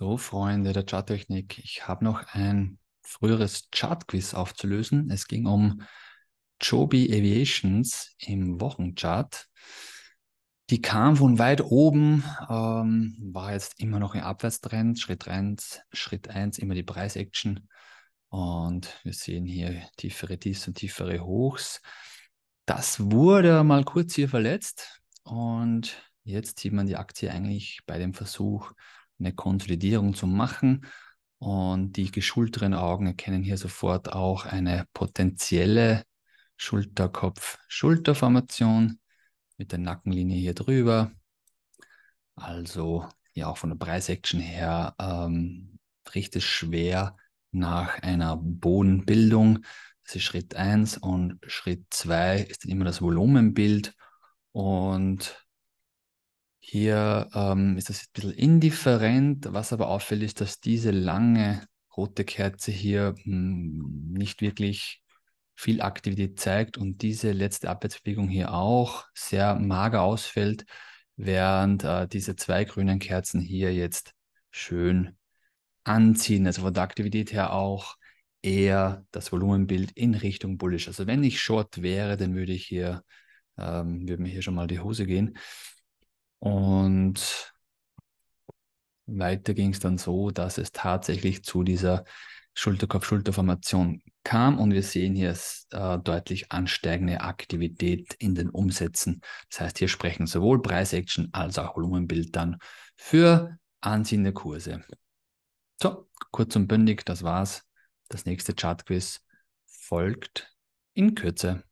So, Freunde der Charttechnik, ich habe noch ein früheres Chartquiz aufzulösen. Es ging um Joby Aviations im Wochenchart. Die kam von weit oben, ähm, war jetzt immer noch im Abwärtstrend, Schritt 1, Schritt 1, immer die Preisaction. Und wir sehen hier tiefere Tiefs und tiefere Hochs. Das wurde mal kurz hier verletzt und jetzt sieht man die Aktie eigentlich bei dem Versuch, eine Konsolidierung zu machen. Und die geschulteren Augen erkennen hier sofort auch eine potenzielle Schulterkopf-Schulterformation mit der Nackenlinie hier drüber. Also ja auch von der Preisaction her ähm, riecht es schwer nach einer Bodenbildung. Das ist Schritt 1 und Schritt 2 ist immer das Volumenbild und hier ähm, ist das ein bisschen indifferent. Was aber auffällt, ist, dass diese lange rote Kerze hier mh, hm, nicht wirklich viel Aktivität zeigt und diese letzte Abwärtsbewegung hier auch sehr mager ausfällt, während äh, diese zwei grünen Kerzen hier jetzt schön anziehen. Also von der Aktivität her auch eher das Volumenbild in Richtung Bullish. Also wenn ich Short wäre, dann würde ich hier, ähm, würde mir hier schon mal die Hose gehen. Und weiter ging es dann so, dass es tatsächlich zu dieser Schulterkopf-Schulterformation kam und wir sehen hier äh, deutlich ansteigende Aktivität in den Umsätzen. Das heißt, hier sprechen sowohl Preis-Action als auch Volumenbild dann für anziehende Kurse. So, kurz und bündig, das war's. Das nächste Chartquiz folgt in Kürze.